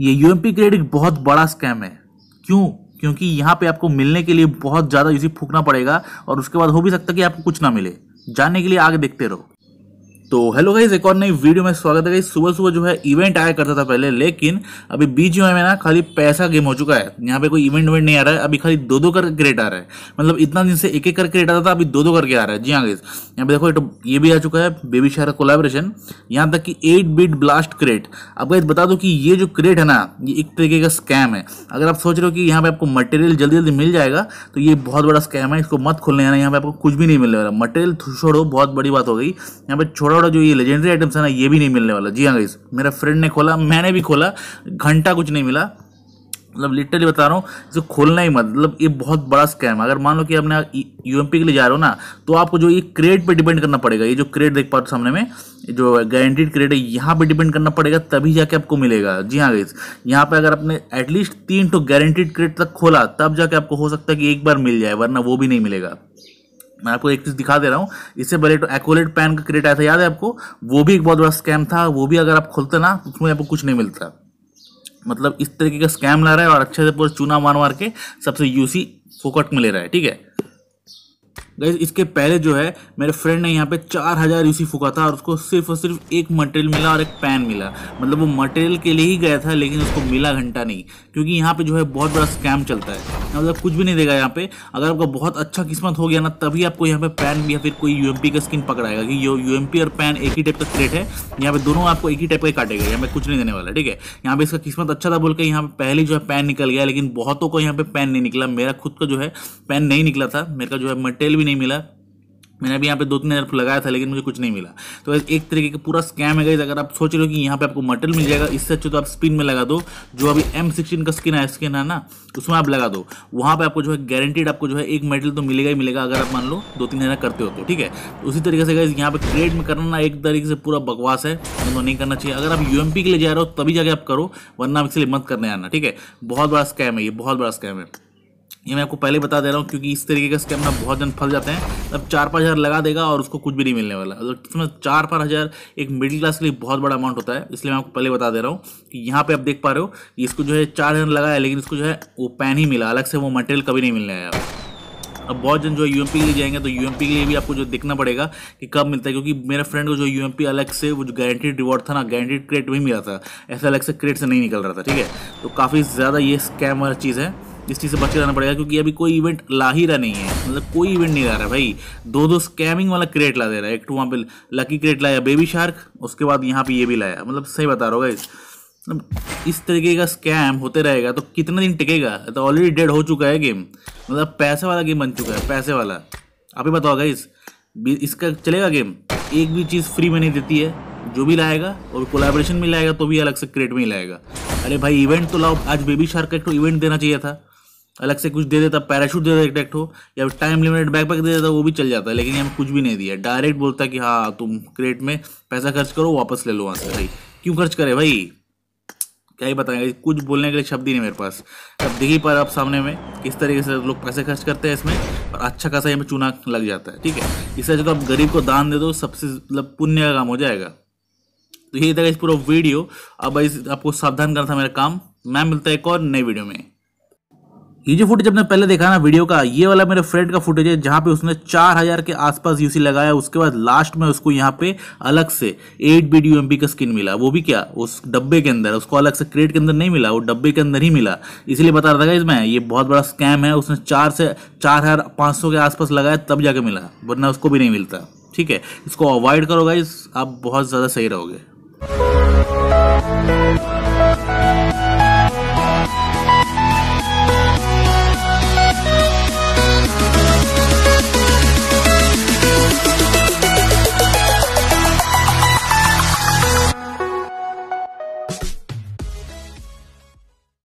ये UMP credit बहुत बड़ा स्कैम है क्यों क्योंकि यहाँ पे आपको मिलने के लिए बहुत ज़्यादा यूसी फूकना पड़ेगा और उसके बाद हो भी सकता है कि आपको कुछ ना मिले जाने के लिए आगे देखते रहो तो हेलो गाइज एक और नई वीडियो में स्वागत है सुबह सुबह जो है इवेंट आया करता था पहले लेकिन अभी बीच में ना खाली पैसा गेम हो चुका है यहाँ पे कोई इवेंट इवेंट नहीं आ रहा है अभी खाली दो दो कर क्रिएट आ रहा है मतलब इतना दिन से एक एक कर क्रिएट आता था अभी दो दो करके आ रहा है जी हाँ गाइज यहाँ पे देखो तो ये भी आ चुका है बेबी शहर कोलाब्रेशन यहाँ तक कि एट बीट ब्लास्ट क्रेट अब गाइज बता दो कि ये जो क्रेट है ना ये एक तरीके का स्कैम है अगर आप सोच रहे हो कि यहाँ पे आपको मटेरियल जल्दी जल्दी मिल जाएगा तो ये बहुत बड़ा स्कैम है इसको मत खोलने यहाँ पे आपको कुछ भी नहीं मिलने वाला मटेरियल छोड़ो बहुत बड़ी बात हो गई यहाँ पे छोड़ा वाला जो ये लेजेंडरी आइटम्स है ना ये भी नहीं मिलने वाला जी हाँ गाइस मेरा फ्रेंड ने खोला मैंने भी खोला घंटा कुछ नहीं मिला मतलब लिटरली बता रहा हूँ इसे खोलना ही मत मतलब ये बहुत बड़ा स्कैम है अगर मान लो कि आपने यूएमपी के लिए जा रहे हो ना तो आपको जो ये क्रेड पे डिपेंड करना पड़ेगा ये जो क्रेड देख पा रहे हो सामने में जो गारंटीड क्रेड है यहाँ पे डिपेंड करना पड़ेगा तभी जाके आपको मिलेगा जी हाँ गई यहाँ पे अगर आपने एटलीस्ट तीन तो गारंटीड क्रेड तक खोला तब जाके आपको हो सकता है कि एक बार मिल जाए वरना वो भी नहीं मिलेगा मैं आपको एक चीज़ दिखा दे रहा हूँ इससे पहले तो एक्ोलेट पैन का क्रेट आया था याद है आपको वो भी एक बहुत बड़ा स्कैम था वो भी अगर आप खोलते ना तो उसमें आपको कुछ नहीं मिलता मतलब इस तरीके का स्कैम ला रहा है और अच्छे से पूरा चूना मार मार के सबसे यूसी फोकट में ले रहा है ठीक है गैस इसके पहले जो है मेरे फ्रेंड ने यहाँ पे चार हज़ार यूसी e फूका था और उसको सिर्फ और सिर्फ एक मटेरियल मिला और एक पैन मिला मतलब वो मटेरियल के लिए ही गया था लेकिन उसको मिला घंटा नहीं क्योंकि यहाँ पे जो है बहुत बड़ा स्कैम चलता है मतलब कुछ भी नहीं देगा यहाँ पे अगर आपका बहुत अच्छा किस्मत हो गया ना तभी आपको यहाँ पे पैन या फिर कोई यू का स्किन पकड़ाएगा कि यू और पैन एक ही टाइप का क्रेट है यहाँ पे दोनों आपको एक ही टाइप का काटेगा यहाँ पे कुछ नहीं देने वाला ठीक है यहाँ पे इसका किस्मत अच्छा था बोल के यहाँ पे पहले जो है पैन निकल गया लेकिन बहुतों को यहाँ पे पैन नहीं निकला मेरा खुद का जो है पैन नहीं निकला था मेरे का जो है मटेरियल भी नहीं मिला मैंने अभी यहाँ पे दो तीन हज़ार लगाया था लेकिन मुझे कुछ नहीं मिला तो एक तरीके का पूरा स्कैम है गई अगर आप सोच रहे हो कि यहाँ पे आपको मटल मिल जाएगा इससे अच्छे तो आप स्पिन में लगा दो जो अभी एम सिक्सटीन का स्किन है स्किन है ना उसमें आप लगा दो वहाँ पे आपको जो है गारंटीड आपको जो है एक मेडल तो मिलेगा ही मिलेगा अगर आप मान लो दो तीन हज़ार करते हो तो ठीक है उसी तरीके से गई यहाँ पर क्रेड में करना एक तरीके से पूरा बकवास है तो नहीं करना चाहिए अगर आप यू के लिए जा रहे हो तभी जाके आप करो वरना आप इसलिए मत करने आना ठीक है बहुत बड़ा स्कैम है ये बहुत बड़ा स्कैम है ये मैं आपको पहले बता दे रहा हूँ क्योंकि इस तरीके का स्कैम ना बहुत जन फंस जाते हैं तब चार पाँच हज़ार लगा देगा और उसको कुछ भी नहीं मिलने वाला अगर इसमें चार पाँच हज़ार एक मिडिल क्लास के लिए बहुत बड़ा अमाउंट होता है इसलिए मैं आपको पहले बता दे रहा हूँ कि यहाँ पे आप देख पा रहे हो कि इसको जो है चार हज़ार लगाया लेकिन इसको जो है वो पैन ही मिला अलग से वो मटेरियल कभी नहीं मिलने आया अब बहुत जन जो है यूएमपी के लिए जाएंगे तो यूएमपी के लिए भी आपको जो देखना पड़ेगा कि कब मिलता है क्योंकि मेरे फ्रेंड को जो यूएमपी अलग से वो जो गारंटेड रिवॉर्ड था ना गारंटेड क्रेट वही मिला था ऐसा अलग से क्रेट से नहीं निकल रहा था ठीक है तो काफ़ी ज़्यादा ये स्कैम वाला चीज़ है इस चीज़ से बच के रहना पड़ेगा क्योंकि अभी कोई इवेंट ला ही रहा नहीं है मतलब कोई इवेंट नहीं ला रहा भाई दो दो स्कैमिंग वाला क्रेट ला दे रहा है एक टू तो वहाँ पे लकी क्रेट लाया बेबी शार्क उसके बाद यहाँ पे ये भी लाया मतलब सही बता रहा होगा इस मतलब इस तरीके का स्कैम होते रहेगा तो कितना दिन टिकेगा तो ऑलरेडी डेड हो चुका है गेम मतलब पैसे वाला गेम बन चुका है पैसे वाला आप ही बताओ गाइस इसका चलेगा गेम एक भी चीज़ फ्री में नहीं देती है जो भी लाएगा और कोलाब्रेशन में लाएगा तो भी अलग से क्रेट में ही लाएगा अरे भाई इवेंट तो लाओ आज बेबी शार्क का एक तो इवेंट देना चाहिए था अलग से कुछ दे देता पैराशूट दे देता एक हो या टाइम लिमिटेड बैकपैक दे देता वो भी चल जाता है लेकिन यहाँ कुछ भी नहीं दिया डायरेक्ट बोलता कि हाँ तुम क्रेट में पैसा खर्च करो वापस ले लो वहाँ से भाई क्यों खर्च करे भाई क्या ही बताएंगे कुछ बोलने के लिए शब्द ही नहीं मेरे पास अब देख ही पर आप सामने में किस तरीके से लोग पैसे खर्च करते हैं इसमें और अच्छा खासा यहाँ चुना लग जाता है ठीक है इससे जो आप गरीब को दान दे दो सबसे मतलब पुण्य का काम हो जाएगा तो यही था इस पूरा वीडियो अब इस आपको सावधान करना था मेरा काम मैं मिलता है एक और नई वीडियो में ये जो फुटेज हमने पहले देखा ना वीडियो का ये वाला मेरे फ्रेंड का फुटेज है जहां पे उसने चार हजार के आसपास यूसी लगाया उसके बाद लास्ट में उसको यहाँ पे अलग से एट बी डी का स्किन मिला वो भी क्या उस डब्बे के अंदर उसको अलग से क्रेट के अंदर नहीं मिला वो डब्बे के अंदर ही मिला इसलिए बता रहा था इसमें ये बहुत बड़ा स्कैम है उसने चार से चार के आसपास लगाया तब जाके मिला वरना उसको भी नहीं मिलता ठीक है इसको अवॉइड करोगा आप बहुत ज़्यादा सही रहोगे